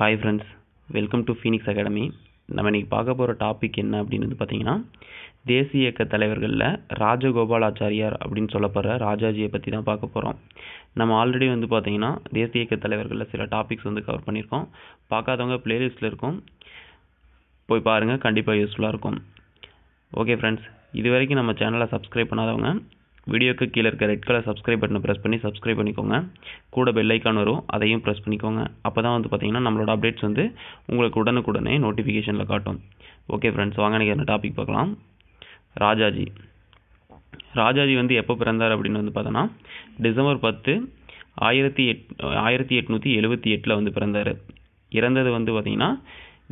hi friends welcome to Phoenix academy நம்ம இன்னைக்கு பார்க்க போகிற டாபிக் என்ன அப்படின்னு வந்து பார்த்திங்கன்னா தேசிய இயக்க தலைவர்களில் ராஜகோபாலாச்சாரியார் அப்படின்னு சொல்லப்படுற ராஜாஜியை பற்றி தான் பார்க்க போகிறோம் நம்ம ஆல்ரெடி வந்து பார்த்திங்கன்னா தேசிய இயக்க தலைவர்களில் சில டாபிக்ஸ் வந்து கவர் பண்ணியிருக்கோம் பார்க்காதவங்க பிளேலிஸ்ட்டில் இருக்கும் போய் பாருங்கள் கண்டிப்பாக யூஸ்ஃபுல்லாக இருக்கும் ஓகே ஃப்ரெண்ட்ஸ் இது வரைக்கும் நம்ம சேனலை சப்ஸ்கிரைப் பண்ணாதவங்க வீடியோக்கு கீழே இருக்க ரெட் கலர் சப்ஸ்கிரைப் பட்டனை ப்ரெஸ் பண்ணி சப்ஸ்கிரைப் பண்ணிக்கோங்க கூட பெல் ஐக்கான் வரும் அதையும் ப்ரெஸ் பண்ணிக்கோங்க அப்போ தான் வந்து பார்த்தீங்கன்னா நம்மளோட அப்டேட்ஸ் வந்து உங்களுக்கு உடனுக்குடனே நோட்டிஃபிகேஷனில் காட்டும் ஓகே ஃப்ரெண்ட்ஸ் வாங்க எனக்கு என்ன டாபிக் பார்க்கலாம் ராஜாஜி ராஜாஜி வந்து எப்போ பிறந்தார் அப்படின்னு வந்து பார்த்தோன்னா டிசம்பர் பத்து ஆயிரத்தி எட் ஆயிரத்தி எட்நூற்றி எழுபத்தி எட்டில் வந்து பிறந்தார் இறந்தது வந்து பார்த்திங்கன்னா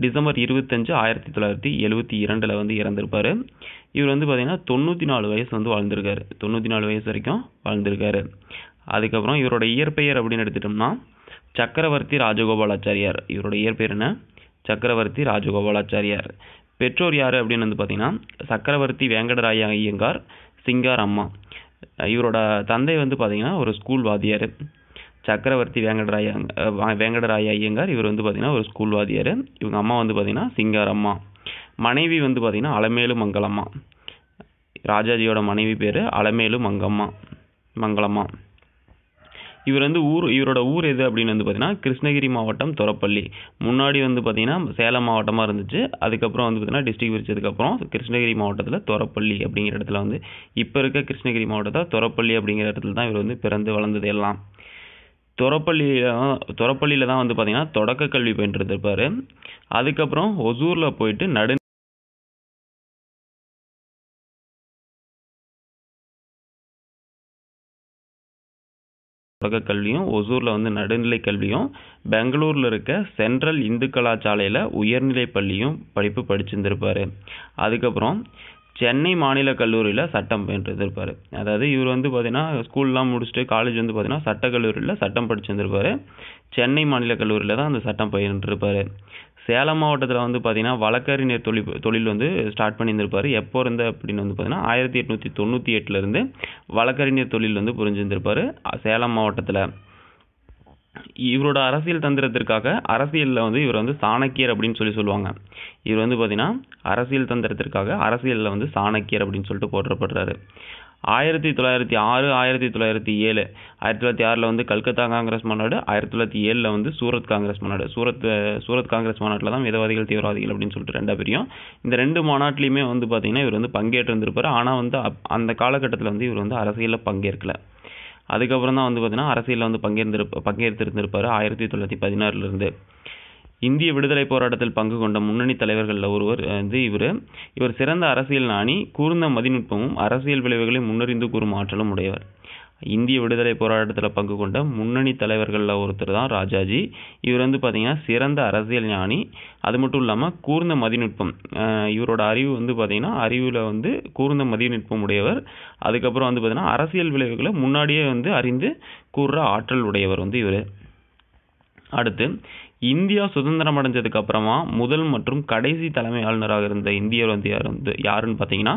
டிசம்பர் இருபத்தஞ்சு ஆயிரத்தி தொள்ளாயிரத்தி எழுபத்தி இரண்டில் வந்து இறந்துருப்பார் இவர் வந்து பார்த்திங்கன்னா தொண்ணூற்றி நாலு வயசு வந்து வாழ்ந்திருக்காரு தொண்ணூற்றி நாலு வயசு வரைக்கும் வாழ்ந்திருக்காரு அதுக்கப்புறம் இவரோட இயற்பெயர் அப்படின்னு எடுத்துட்டோம்னா சக்கரவர்த்தி ராஜகோபாலாச்சாரியார் இவரோட இயற்பெயர் என்ன சக்கரவர்த்தி ராஜகோபாலாச்சாரியார் பெற்றோர் யார் அப்படின்னு வந்து பார்த்திங்கன்னா சக்கரவர்த்தி வேங்கடராய ஐயங்கார் சிங்கார் அம்மா இவரோட தந்தை வந்து பார்த்திங்கன்னா ஒரு ஸ்கூல் வாத்தியார் சக்கரவர்த்தி வெங்கடராய வேங்கடராய ஐயங்கார் இவர் வந்து பார்த்திங்கன்னா ஒரு ஸ்கூல் இவங்க அம்மா வந்து பார்த்திங்கன்னா சிங்காரம்மா மனைவி வந்து பார்த்திங்கன்னா அலமேலு மங்களம்மா ராஜாஜியோட மனைவி பேர் அலமேலு மங்கம்மா மங்களம்மா இவர் வந்து ஊர் இவரோட ஊர் எது அப்படின்னு வந்து பார்த்தீங்கன்னா கிருஷ்ணகிரி மாவட்டம் துறப்பள்ளி முன்னாடி வந்து பார்த்தீங்கன்னா சேலம் மாவட்டமாக இருந்துச்சு அதுக்கப்புறம் வந்து பார்த்தீங்கன்னா டிஸ்ட்ரிக் பிரித்ததுக்கப்புறம் கிருஷ்ணகிரி மாவட்டத்தில் துறப்பள்ளி அப்படிங்கிற இடத்துல வந்து இப்போ இருக்க கிருஷ்ணகிரி மாவட்டத்தில் துறப்பள்ளி அப்படிங்கிற இடத்துல தான் இவர் வந்து பிறந்து வளர்ந்தது எல்லாம் தொரப்பள்ளி தொரப்பள்ளியில் தான் வந்து பார்த்தீங்கன்னா தொடக்க கல்வி பயின்றது இருப்பார் அதுக்கப்புறம் ஒசூரில் போயிட்டு நடு தொடக்க கல்வியும் ஒசூரில் வந்து நடுநிலை கல்வியும் பெங்களூரில் இருக்க சென்ட்ரல் இந்து கலாசாலையில் உயர்நிலை பள்ளியும் படிப்பு படிச்சிருந்திருப்பார் அதுக்கப்புறம் சென்னை மாநில கல்லூரியில் சட்டம் இருந்திருப்பார் அதாவது இவர் வந்து பார்த்தீங்கன்னா ஸ்கூல்லாம் முடிச்சுட்டு காலேஜ் வந்து பார்த்தீங்கன்னா சட்ட கல்லூரியில் சட்டம் படிச்சிருந்திருப்பார் சென்னை மாநில கல்லூரியில் தான் அந்த சட்டம் பயின்றிருப்பார் சேலம் மாவட்டத்தில் வந்து பார்த்தீங்கன்னா வழக்கறிஞர் தொழில் தொழில் வந்து ஸ்டார்ட் பண்ணியிருந்திருப்பார் எப்போ இருந்த அப்படின்னு வந்து பார்த்தீங்கன்னா ஆயிரத்தி எட்நூற்றி தொண்ணூற்றி எட்டுலேருந்து வழக்கறிஞர் தொழில் வந்து புரிஞ்சிருந்திருப்பார் சேலம் மாவட்டத்தில் இவரோட அரசியல் தந்திரத்திற்காக அரசியலில் வந்து இவர் வந்து சாணக்கியர் அப்படின்னு சொல்லி சொல்லுவாங்க இவர் வந்து பார்த்திங்கன்னா அரசியல் தந்திரத்திற்காக அரசியலில் வந்து சாணக்கியர் அப்படின்னு சொல்லிட்டு போற்றப்படுறாரு ஆயிரத்தி தொள்ளாயிரத்தி ஆறு ஆயிரத்தி தொள்ளாயிரத்தி ஏழு ஆயிரத்தி தொள்ளாயிரத்தி ஆறில் வந்து கல்கத்தா காங்கிரஸ் மாநாடு ஆயிரத்தி தொள்ளாயிரத்தி ஏழில் வந்து சூரத் காங்கிரஸ் மாநாடு சூரத் சூரத் காங்கிரஸ் மாநாட்டில் தான் மிதவாதிகள் தீவிரவாதிகள் அப்படின்னு சொல்லிட்டு ரெண்டாக பிரியும் இந்த ரெண்டு மாநாட்டிலையுமே வந்து பார்த்திங்கன்னா இவர் வந்து பங்கேற்றிருந்திருப்பார் ஆனால் வந்து அந்த காலகட்டத்தில் வந்து இவர் வந்து அரசியலில் பங்கேற்கலை அதுக்கப்புறம் தான் வந்து பார்த்திங்கன்னா அரசியலில் வந்து பங்கேற்று பங்கேற்றிருந்திருப்பார் ஆயிரத்தி தொள்ளாயிரத்தி பதினாறுலேருந்து இந்திய விடுதலை போராட்டத்தில் பங்கு கொண்ட முன்னணி தலைவர்களில் ஒருவர் வந்து இவர் இவர் சிறந்த அரசியல் நாணி கூர்ந்த மதிநுட்பமும் அரசியல் விளைவுகளை முன்னறிந்து கூறும் ஆற்றலும் உடையவர் இந்திய விடுதலை போராட்டத்தில் பங்கு கொண்ட முன்னணி தலைவர்களில் ஒருத்தர் தான் ராஜாஜி இவர் வந்து பார்த்திங்கன்னா சிறந்த அரசியல் ஞானி அது மட்டும் இல்லாமல் கூர்ந்த மதிநுட்பம் இவரோட அறிவு வந்து பார்த்திங்கன்னா அறிவில் வந்து கூர்ந்த மதிநுட்பம் உடையவர் அதுக்கப்புறம் வந்து பார்த்திங்கன்னா அரசியல் விளைவுகளை முன்னாடியே வந்து அறிந்து கூறுற ஆற்றல் உடையவர் வந்து இவர் அடுத்து இந்தியா சுதந்திரம் அடைஞ்சதுக்கு அப்புறமா முதல் மற்றும் கடைசி தலைமை ஆளுநராக இருந்த இந்தியர் வந்து யார் வந்து யாருன்னு பார்த்தீங்கன்னா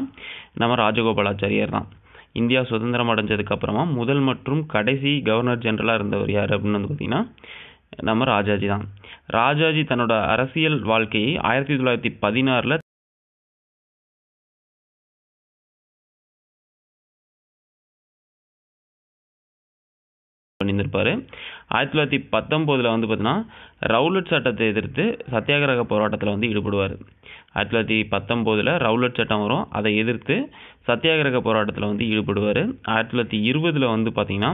நம்ம ராஜகோபாலாச்சாரியர் தான் இந்தியா சுதந்திரம் அடைஞ்சதுக்கு அப்புறமா முதல் மற்றும் கடைசி கவர்னர் ஜெனரலாக இருந்தவர் யார் அப்படின்னு வந்து பார்த்திங்கன்னா நம்ம ராஜாஜி தான் ராஜாஜி தன்னோட அரசியல் வாழ்க்கையை ஆயிரத்தி தொள்ளாயிரத்தி பதினாறில் பண்ணியிருந்திருப்பாரு ஆயிரத்தி தொள்ளாயிரத்தி பத்தொம்போதில் வந்து பார்த்தீங்கன்னா ரவுலட் சட்டத்தை எதிர்த்து சத்தியாகிரக போராட்டத்தில் வந்து ஈடுபடுவார் ஆயிரத்தி தொள்ளாயிரத்தி பத்தொம்போதில் ரவுலட் சட்டம் வரும் அதை எதிர்த்து சத்தியாகிரக போராட்டத்தில் வந்து ஈடுபடுவார் ஆயிரத்தி தொள்ளாயிரத்தி இருபதில் வந்து பார்த்திங்கன்னா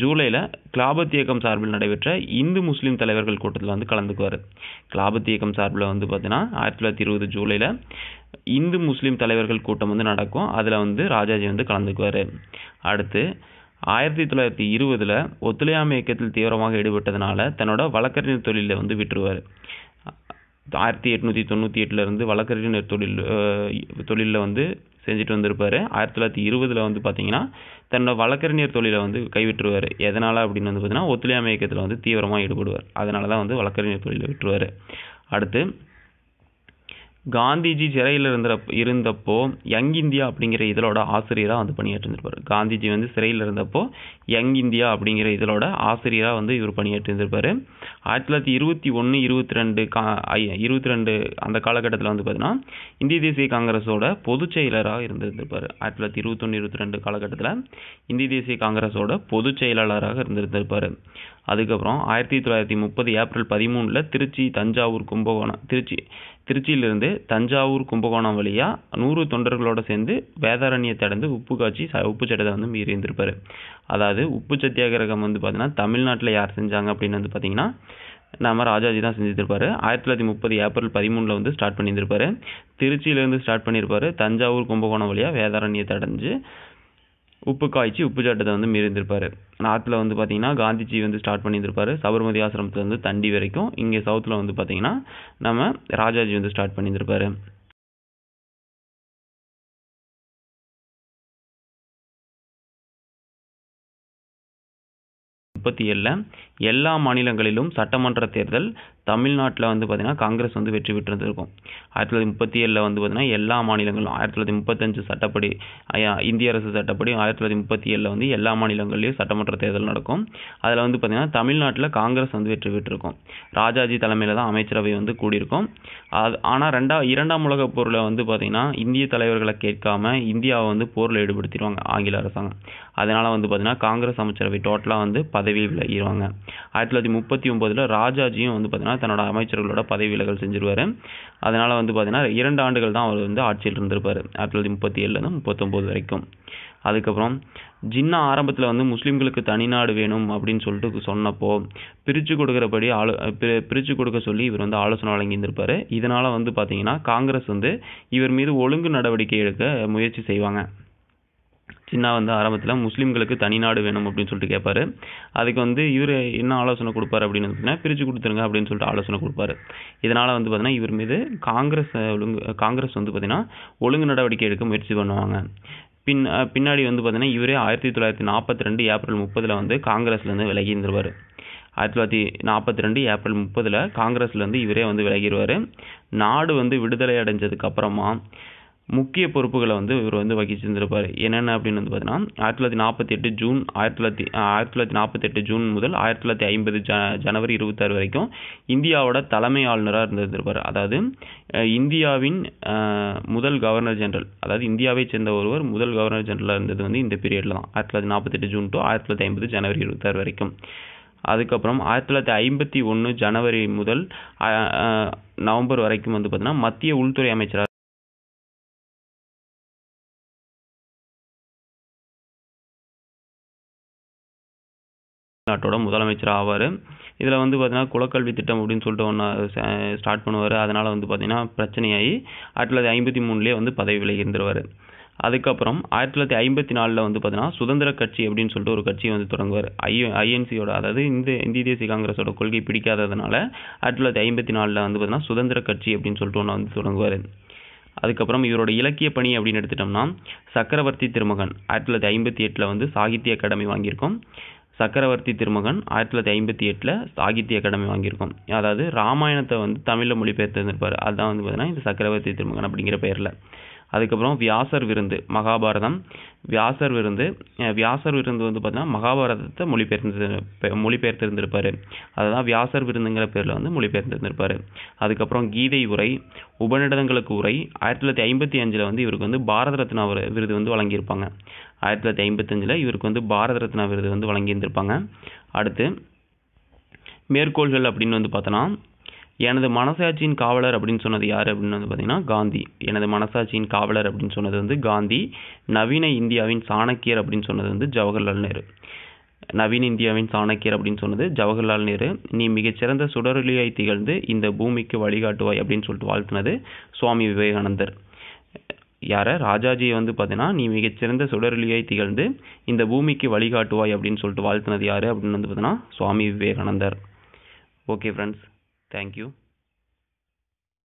ஜூலையில் கிளாபத் இயக்கம் சார்பில் நடைபெற்ற இந்து முஸ்லீம் தலைவர்கள் கூட்டத்தில் வந்து கலந்துக்குவார் கிளாபத் இயக்கம் சார்பில் வந்து பார்த்திங்கன்னா ஆயிரத்தி தொள்ளாயிரத்தி இருபது ஜூலையில் இந்து முஸ்லீம் தலைவர்கள் கூட்டம் வந்து நடக்கும் அதில் வந்து ராஜாஜி வந்து கலந்துக்குவார் அடுத்து ஆயிரத்தி தொள்ளாயிரத்தி இருபதில் ஒத்துழையாமை இயக்கத்தில் தீவிரமாக ஈடுபட்டதுனால தன்னோட வழக்கறிஞர் தொழிலில் வந்து விட்டுருவார் ஆயிரத்தி எட்நூற்றி தொண்ணூற்றி எட்டுலேருந்து வழக்கறிஞர் தொழில் தொழிலில் வந்து செஞ்சுட்டு வந்திருப்பார் ஆயிரத்தி தொள்ளாயிரத்தி இருபதில் வந்து பார்த்தீங்கன்னா தன்னோட வழக்கறிஞர் தொழிலை வந்து கைவிட்டுருவார் எதனால் அப்படின்னு வந்து பார்த்தீங்கன்னா ஒத்துழையாமை இயக்கத்தில் வந்து தீவிரமாக ஈடுபடுவார் அதனால தான் வந்து வழக்கறிஞர் தொழிலை விட்டுருவார் அடுத்து காந்திஜி சிறையில் இருந்த இருந்தப்போ யங் இந்தியா அப்படிங்கிற இதழோட ஆசிரியராக வந்து பணியாற்றி இருந்திருப்பார் காந்திஜி வந்து சிறையில் இருந்தப்போ யங் இந்தியா அப்படிங்கிற இதழோட ஆசிரியராக வந்து இவர் பணியாற்றி இருந்திருப்பார் ஆயிரத்தி தொள்ளாயிரத்தி இருபத்தி ஒன்று இருபத்தி ரெண்டு கா இருபத்தி ரெண்டு அந்த காலகட்டத்தில் வந்து பார்த்தீங்கன்னா இந்திய தேசிய காங்கிரஸோட பொதுச் செயலராக இருந்திருந்திருப்பார் ஆயிரத்தி தொள்ளாயிரத்தி இருபத்தொன்று இருபத்தி ரெண்டு காலகட்டத்தில் இந்திய தேசிய காங்கிரஸோட பொதுச் செயலாளராக இருந்திருந்திருப்பார் அதுக்கப்புறம் ஆயிரத்தி தொள்ளாயிரத்தி முப்பது ஏப்ரல் பதிமூணில் திருச்சி தஞ்சாவூர் கும்பகோணம் திருச்சி திருச்சியிலிருந்து தஞ்சாவூர் கும்பகோணம் வழியாக நூறு தொண்டர்களோடு சேர்ந்து வேதாரண்யத்தை அடைந்து உப்பு காய்ச்சி ச உப்பு சட்டத்தை வந்து மீறி இருந்திருப்பார் அதாவது உப்பு சத்தியாகிரகம் வந்து பார்த்திங்கன்னா தமிழ்நாட்டில் யார் செஞ்சாங்க அப்படின்னு வந்து பார்த்தீங்கன்னா நம்ம ராஜாஜி தான் செஞ்சுருப்பார் ஆயிரத்தி தொள்ளாயிரத்தி முப்பது ஏப்ரல் பதிமூணில் வந்து ஸ்டார்ட் பண்ணியிருந்திருப்பார் திருச்சியிலேருந்து ஸ்டார்ட் பண்ணியிருப்பார் தஞ்சாவூர் கும்பகோணம் வழியாக வேதாரண்யத்தை அடைஞ்சு உப்பு காய்ச்சி உப்பு சட்டத்தை வந்து மீறிந்திருப்பார் நார்த்தில் வந்து பார்த்தீங்கன்னா காந்திஜி வந்து ஸ்டார்ட் பண்ணியிருந்திருப்பார் சபர்மதி வந்து தண்டி வரைக்கும் இங்கே சவுத்தில் வந்து பார்த்தீங்கன்னா நம்ம ராஜாஜி வந்து ஸ்டார்ட் பண்ணியிருந்திருப்பார் முப்பத்தி ஏழில் எல்லா மாநிலங்களிலும் சட்டமன்ற தேர்தல் தமிழ்நாட்டில் வந்து பார்த்திங்கன்னா காங்கிரஸ் வந்து வெற்றி பெற்றிருந்திருக்கும் ஆயிரத்தி தொள்ளாயிரத்தி முப்பத்தி ஏழில் வந்து பார்த்திங்கன்னா எல்லா மாநிலங்களும் ஆயிரத்தி தொள்ளாயிரத்தி முப்பத்தஞ்சு சட்டப்படி இந்திய அரசு சட்டப்படி ஆயிரத்தி தொள்ளாயிரத்தி முப்பத்தி ஏழில் வந்து எல்லா மாநிலங்கள்லேயும் சட்டமன்ற தேர்தல் நடக்கும் அதில் வந்து பார்த்திங்கன்னா தமிழ்நாட்டில் காங்கிரஸ் வந்து வெற்றி பெற்றிருக்கும் ராஜாஜி தலைமையில் தான் அமைச்சரவை வந்து கூடியிருக்கும் அது ஆனால் ரெண்டா இரண்டாம் உலகப் போரில் வந்து பார்த்திங்கன்னா இந்திய தலைவர்களை கேட்காம இந்தியாவை வந்து போரில் ஈடுபடுத்திடுவாங்க ஆங்கில அரசாங்கம் அதனால் வந்து பார்த்திங்கன்னா காங்கிரஸ் அமைச்சரவை டோட்டலாக வந்து பதவி விலகிடுவாங்க ஆயிரத்தி தொள்ளாயிரத்தி முப்பத்தி ஒம்போதில் ராஜாஜியும் வந்து பார்த்திங்கன்னா தன்னோட அமைச்சர்களோட பதவி விலகல் செஞ்சிருவார் அதனால் வந்து பார்த்தீங்கன்னா இரண்டு ஆண்டுகள் தான் அவர் வந்து ஆட்சியில் இருந்திருப்பார் ஆயிரத்தி தொள்ளாயிரத்தி முப்பத்தி ஏழுலேருந்து முப்பத்தொம்போது வரைக்கும் அதுக்கப்புறம் ஜின்னா ஆரம்பத்தில் வந்து முஸ்லீம்களுக்கு தனிநாடு வேணும் அப்படின்னு சொல்லிட்டு சொன்னப்போ பிரித்து கொடுக்குறபடி ஆலோ பிரித்து கொடுக்க சொல்லி இவர் வந்து ஆலோசனை வழங்கியிருந்திருப்பார் இதனால் வந்து பார்த்திங்கன்னா காங்கிரஸ் வந்து இவர் மீது ஒழுங்கு நடவடிக்கை எடுக்க முயற்சி செய்வாங்க சின்னா வந்து ஆரம்பத்தில் முஸ்லீம்களுக்கு தனி நாடு வேணும் அப்படின்னு சொல்லிட்டு கேட்பாரு அதுக்கு வந்து இவர் என்ன ஆலோசனை கொடுப்பாரு அப்படின்னு பார்த்தீங்கன்னா பிரித்து கொடுத்துருங்க அப்படின்னு சொல்லிட்டு ஆலோசனை கொடுப்பாரு இதனால் வந்து பார்த்தீங்கன்னா இவர் மீது காங்கிரஸ் ஒழுங்கு காங்கிரஸ் வந்து பார்த்திங்கன்னா ஒழுங்கு நடவடிக்கை எடுக்க முயற்சி பண்ணுவாங்க பின் பின்னாடி வந்து பார்த்திங்கன்னா இவரே ஆயிரத்தி தொள்ளாயிரத்தி நாற்பத்தி ரெண்டு ஏப்ரல் முப்பதில் வந்து காங்கிரஸ்லேருந்து விலகி இருந்துருவார் ஆயிரத்தி தொள்ளாயிரத்தி நாற்பத்தி ரெண்டு ஏப்ரல் முப்பதில் காங்கிரஸ்லேருந்து இவரே வந்து விலகிடுவார் நாடு வந்து விடுதலை அடைஞ்சதுக்கப்புறமா முக்கிய பொறுப்புகளை வந்து இவர் வந்து வகிச்சிருந்திருப்பார் என்னென்ன அப்படின்னு வந்து பார்த்தீங்கன்னா ஆயிரத்தி தொள்ளாயிரத்தி நாற்பத்தி எட்டு ஜூன் ஆயிரத்தி தொள்ளாயிரத்தி ஆயிரத்தி தொள்ளாயிரத்தி நாற்பத்தெட்டு ஜூன் முதல் ஆயிரத்தி தொள்ளாயிரத்தி ஐம்பது ஜ ஜனவரி இருபத்தாறு வரைக்கும் இந்தியாவோட தலைமை ஆளுநராக இருந்திருந்திருப்பார் அதாவது இந்தியாவின் முதல் கவர்னர் ஜெனரல் அதாவது இந்தியாவை சேர்ந்த ஒருவர் முதல் கவர்னர் ஜெனரலாக இருந்தது வந்து இந்த பீரியடில் தான் ஆயிரத்தி தொள்ளாயிரத்தி நாற்பத்தெட்டு ஜூன் டு ஆயிரத்தி தொள்ளாயிரத்தி ஐம்பது ஜனவரி இருபத்தாறு வரைக்கும் அதுக்கப்புறம் ஆயிரத்தி தொள்ளாயிரத்தி ஐம்பத்தி ஒன்று ஜனவரி முதல் நவம்பர் வரைக்கும் வந்து பார்த்தீங்கன்னா மத்திய உள்துறை அமைச்சராக நாட்டோட முதலமைச்சர் ஆவார் இதில் வந்து பார்த்தீங்கன்னா குலக்கல்வி திட்டம் அப்படின்னு சொல்லிட்டு ஒன்று ஸ்டார்ட் பண்ணுவார் அதனால் வந்து பார்த்திங்கன்னா பிரச்சனையாகி ஆயிரத்தி தொள்ளாயிரத்தி ஐம்பத்தி மூணுலேயே வந்து பதவி விலகி இருந்துருவார் அதுக்கப்புறம் ஆயிரத்தி தொள்ளாயிரத்தி ஐம்பத்தி நாலில் வந்து பார்த்தீங்கன்னா சுதந்திர கட்சி அப்படின்னு சொல்லிட்டு ஒரு கட்சியை வந்து தொடங்குவார் ஐ ஐஎன்சியோட அதாவது இந்த இந்திய தேசிய காங்கிரஸோட கொள்கை பிடிக்காததுனால ஆயிரத்தி தொள்ளாயிரத்தி ஐம்பத்தி நாலில் வந்து பார்த்தீங்கன்னா சுதந்திர கட்சி அப்படின்னு சொல்லிட்டு ஒன்று வந்து தொடங்குவார் அதுக்கப்புறம் இவரோட இலக்கிய பணி அப்படின்னு எடுத்துட்டோம்னா சக்கரவர்த்தி திருமகன் ஆயிரத்தி தொள்ளாயிரத்தி ஐம்பத்தி எட்டில் வந்து சாகித்ய அகாடமி வாங்கியிருக்கோம் சக்கரவர்த்தி திருமகன் ஆயிரத்தி தொள்ளாயிரத்தி ஐம்பத்தி எட்டில் சாகித்ய அகாடமி வாங்கியிருக்கோம் அதாவது ராமாயணத்தை வந்து தமிழில் மொழிபெயர்த்திருந்திருப்பார் அதுதான் வந்து பார்த்தீங்கன்னா இந்த சக்கரவர்த்தி திருமகன் அப்படிங்கிற பெயரில் அதுக்கப்புறம் வியாசர் விருந்து மகாபாரதம் வியாசர் விருந்து வியாசர் விருந்து வந்து பார்த்தீங்கன்னா மகாபாரதத்தை மொழிபெயர்ந்து மொழிபெயர்த்திருந்திருப்பார் அதுதான் வியாசர் விருந்துங்கிற பேரில் வந்து மொழிபெயர்ந்திருந்திருப்பார் அதுக்கப்புறம் கீதை உரை உபநிடதங்களுக்கு உரை ஆயிரத்தி தொள்ளாயிரத்தி ஐம்பத்தி அஞ்சில் வந்து இவருக்கு வந்து பாரத ரத்னா விருது வந்து வழங்கியிருப்பாங்க ஆயிரத்தி தொள்ளாயிரத்தி ஐம்பத்தஞ்சில் இவருக்கு வந்து பாரத ரத்னா விருது வந்து வழங்கியிருந்திருப்பாங்க அடுத்து மேற்கோள்கள் அப்படின்னு வந்து பார்த்தோன்னா எனது மனசாட்சியின் காவலர் அப்படின்னு சொன்னது யார் அப்படின்னு வந்து பார்த்தீங்கன்னா காந்தி எனது மனசாட்சியின் காவலர் அப்படின்னு சொன்னது வந்து காந்தி நவீன இந்தியாவின் சாணக்கியர் அப்படின்னு சொன்னது வந்து ஜவஹர்லால் நேரு நவீன இந்தியாவின் சாணக்கியர் அப்படின்னு சொன்னது ஜவஹர்லால் நேரு நீ மிகச்சிறந்த சுடரொலியாய் திகழ்ந்து இந்த பூமிக்கு வழிகாட்டுவாய் அப்படின்னு சொல்லிட்டு வாழ்த்தினது சுவாமி விவேகானந்தர் யாரை ராஜாஜியை வந்து பார்த்தீங்கன்னா நீ மிகச்சிறந்த சுடரொலியை திகழ்ந்து இந்த பூமிக்கு வழிகாட்டுவாய் அப்படின்னு சொல்லிட்டு வாழ்த்தினது யார் அப்படின்னு வந்து பார்த்தீங்கன்னா Swami Vivekanandar okay friends thank you